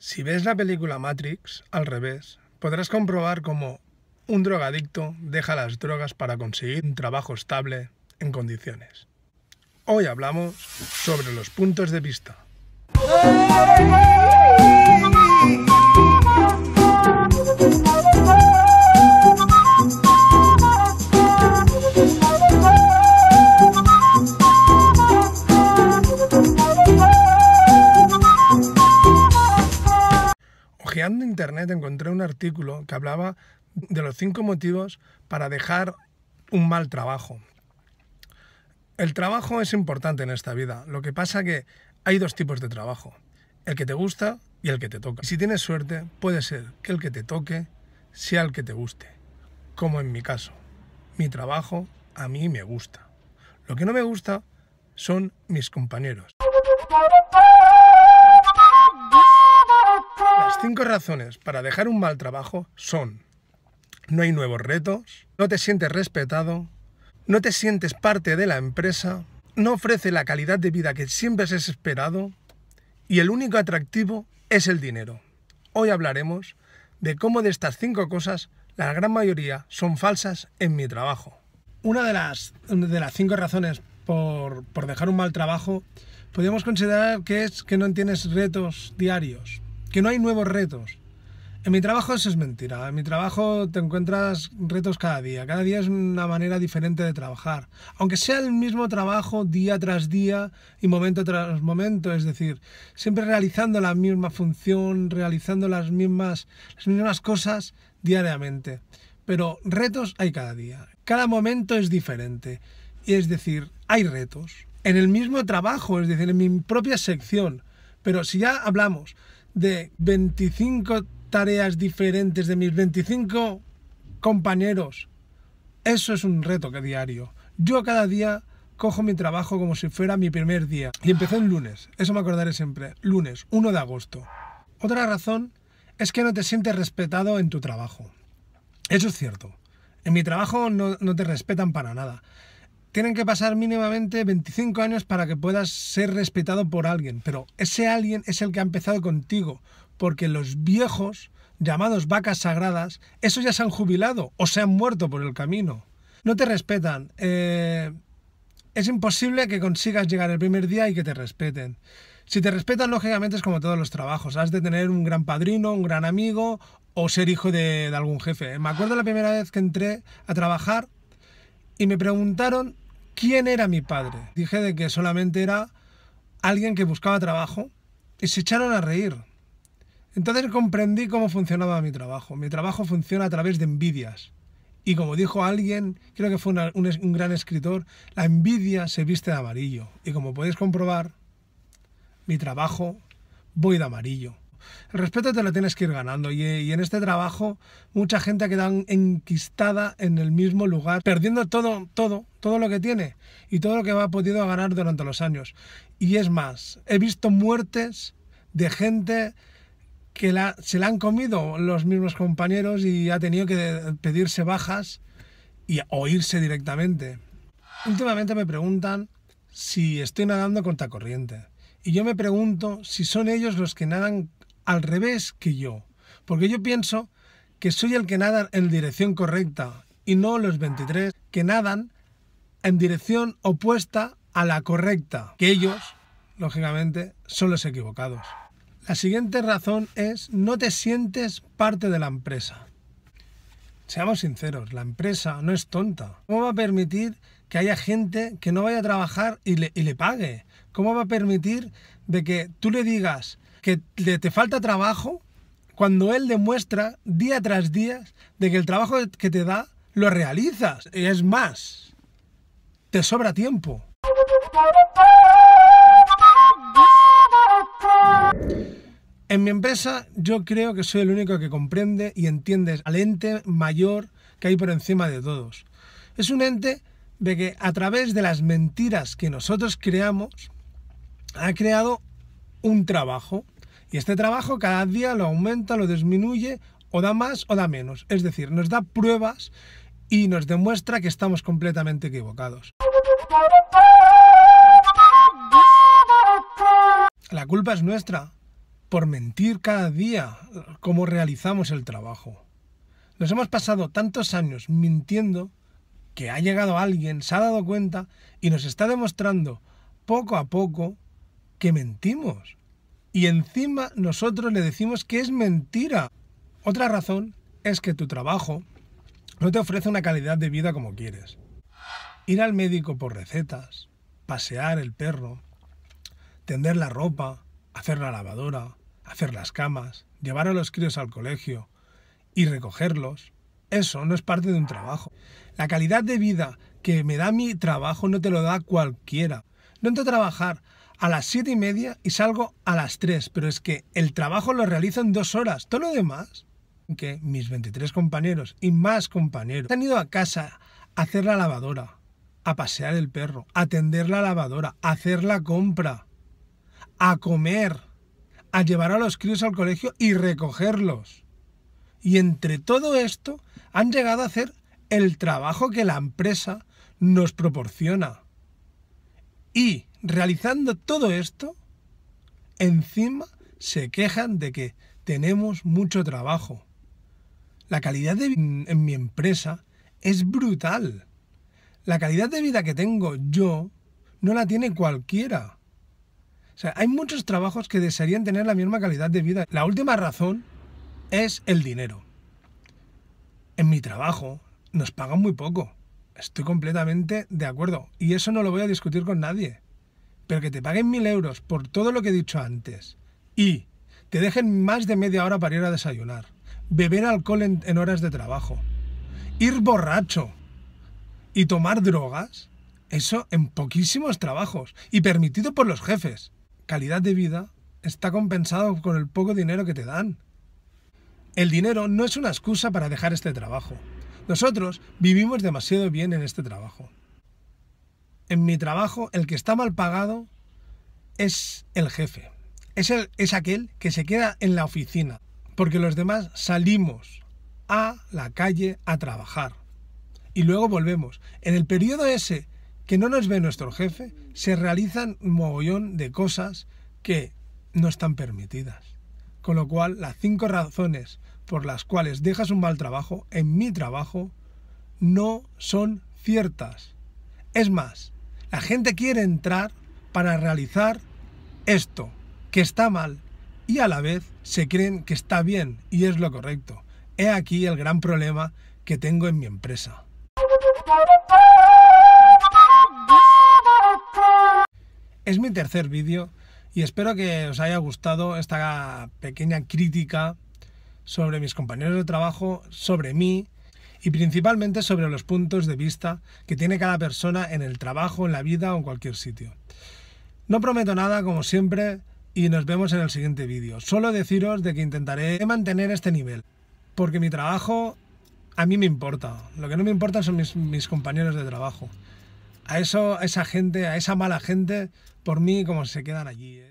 Si ves la película Matrix al revés, podrás comprobar cómo un drogadicto deja las drogas para conseguir un trabajo estable en condiciones. Hoy hablamos sobre los puntos de vista. en internet encontré un artículo que hablaba de los cinco motivos para dejar un mal trabajo. El trabajo es importante en esta vida. Lo que pasa que hay dos tipos de trabajo. El que te gusta y el que te toca. si tienes suerte, puede ser que el que te toque sea el que te guste. Como en mi caso. Mi trabajo a mí me gusta. Lo que no me gusta son mis compañeros. Las cinco razones para dejar un mal trabajo son no hay nuevos retos, no te sientes respetado, no te sientes parte de la empresa, no ofrece la calidad de vida que siempre has esperado y el único atractivo es el dinero. Hoy hablaremos de cómo de estas cinco cosas la gran mayoría son falsas en mi trabajo. Una de las, de las cinco razones por, por dejar un mal trabajo podríamos considerar que es que no tienes retos diarios, que no hay nuevos retos. En mi trabajo eso es mentira. En mi trabajo te encuentras retos cada día. Cada día es una manera diferente de trabajar. Aunque sea el mismo trabajo día tras día y momento tras momento. Es decir, siempre realizando la misma función, realizando las mismas, las mismas cosas diariamente. Pero retos hay cada día. Cada momento es diferente. Y es decir, hay retos. En el mismo trabajo, es decir, en mi propia sección. Pero si ya hablamos de 25 tareas diferentes de mis 25 compañeros. Eso es un reto que diario. Yo cada día cojo mi trabajo como si fuera mi primer día. Y empecé el lunes, eso me acordaré siempre, lunes 1 de agosto. Otra razón es que no te sientes respetado en tu trabajo. Eso es cierto. En mi trabajo no, no te respetan para nada tienen que pasar mínimamente 25 años para que puedas ser respetado por alguien, pero ese alguien es el que ha empezado contigo, porque los viejos, llamados vacas sagradas, esos ya se han jubilado o se han muerto por el camino. No te respetan. Eh, es imposible que consigas llegar el primer día y que te respeten. Si te respetan, lógicamente es como todos los trabajos. Has de tener un gran padrino, un gran amigo o ser hijo de, de algún jefe. Me acuerdo la primera vez que entré a trabajar y me preguntaron quién era mi padre. Dije de que solamente era alguien que buscaba trabajo y se echaron a reír. Entonces comprendí cómo funcionaba mi trabajo. Mi trabajo funciona a través de envidias. Y como dijo alguien, creo que fue un, un gran escritor, la envidia se viste de amarillo. Y como podéis comprobar, mi trabajo voy de amarillo. El respeto te lo tienes que ir ganando y, en este trabajo mucha gente ha quedado enquistada en el mismo lugar, perdiendo todo, todo, todo lo que tiene y todo lo que ha podido ganar durante los años. Y es más, he visto muertes de gente que se la han comido los mismos compañeros y ha tenido que pedirse bajas y, oírse directamente. Últimamente me preguntan si estoy nadando contra corriente. Y yo me pregunto si son ellos los que nadan al revés que yo, porque yo pienso que soy el que nada en dirección correcta y no los 23 que nadan en dirección opuesta a la correcta, que ellos, lógicamente, son los equivocados. La siguiente razón es no te sientes parte de la empresa. Seamos sinceros, la empresa no es tonta. ¿Cómo va a permitir que haya gente que no vaya a trabajar y le, y le pague? ¿Cómo va a permitir de que tú le digas, que te falta trabajo cuando él demuestra día tras día de que el trabajo que te da lo realizas. Y es más, te sobra tiempo. En mi empresa yo creo que soy el único que comprende y entiende al ente mayor que hay por encima de todos. Es un ente de que a través de las mentiras que nosotros creamos, ha creado un trabajo y este trabajo cada día lo aumenta, lo disminuye o da más o da menos. Es decir, nos da pruebas y nos demuestra que estamos completamente equivocados. La culpa es nuestra por mentir cada día cómo realizamos el trabajo. Nos hemos pasado tantos años mintiendo que ha llegado alguien, se ha dado cuenta y nos está demostrando poco a poco que mentimos. Y encima nosotros le decimos que es mentira. Otra razón es que tu trabajo no te ofrece una calidad de vida como quieres. Ir al médico por recetas, pasear el perro, tender la ropa, hacer la lavadora, hacer las camas, llevar a los críos al colegio y recogerlos, eso no es parte de un trabajo. La calidad de vida que me da mi trabajo no te lo da cualquiera. No entro a trabajar a las siete y media y salgo a las 3, pero es que el trabajo lo realizo en dos horas. Todo lo demás, que mis 23 compañeros y más compañeros han ido a casa a hacer la lavadora, a pasear el perro, a atender la lavadora, a hacer la compra, a comer, a llevar a los críos al colegio y recogerlos. Y entre todo esto han llegado a hacer el trabajo que la empresa nos proporciona. Y realizando todo esto, encima se quejan de que tenemos mucho trabajo. La calidad de vida en mi empresa es brutal. La calidad de vida que tengo yo no la tiene cualquiera. O sea, hay muchos trabajos que desearían tener la misma calidad de vida. La última razón es el dinero. En mi trabajo nos pagan muy poco. Estoy completamente de acuerdo. Y eso no lo voy a discutir con nadie pero que te paguen mil euros por todo lo que he dicho antes y te dejen más de media hora para ir a desayunar, beber alcohol en, en horas de trabajo, ir borracho y tomar drogas, eso en poquísimos trabajos y permitido por los jefes. Calidad de vida está compensado con el poco dinero que te dan. El dinero no es una excusa para dejar este trabajo. Nosotros vivimos demasiado bien en este trabajo en mi trabajo, el que está mal pagado es el jefe. Es, el, es aquel que se queda en la oficina, porque los demás salimos a la calle a trabajar. Y luego volvemos. En el periodo ese que no nos ve nuestro jefe, se realizan un mogollón de cosas que no están permitidas. Con lo cual, las cinco razones por las cuales dejas un mal trabajo en mi trabajo no son ciertas. Es más, la gente quiere entrar para realizar esto, que está mal, y a la vez se creen que está bien y es lo correcto. He aquí el gran problema que tengo en mi empresa. Es mi tercer vídeo y espero que os haya gustado esta pequeña crítica sobre mis compañeros de trabajo, sobre mí y principalmente sobre los puntos de vista que tiene cada persona en el trabajo, en la vida o en cualquier sitio. No prometo nada, como siempre, y nos vemos en el siguiente vídeo. Solo deciros de que intentaré mantener este nivel, porque mi trabajo a mí me importa. Lo que no me importa son mis, compañeros de trabajo. A, eso, esa gente, a esa mala gente, por mí como se quedan allí. ¿eh?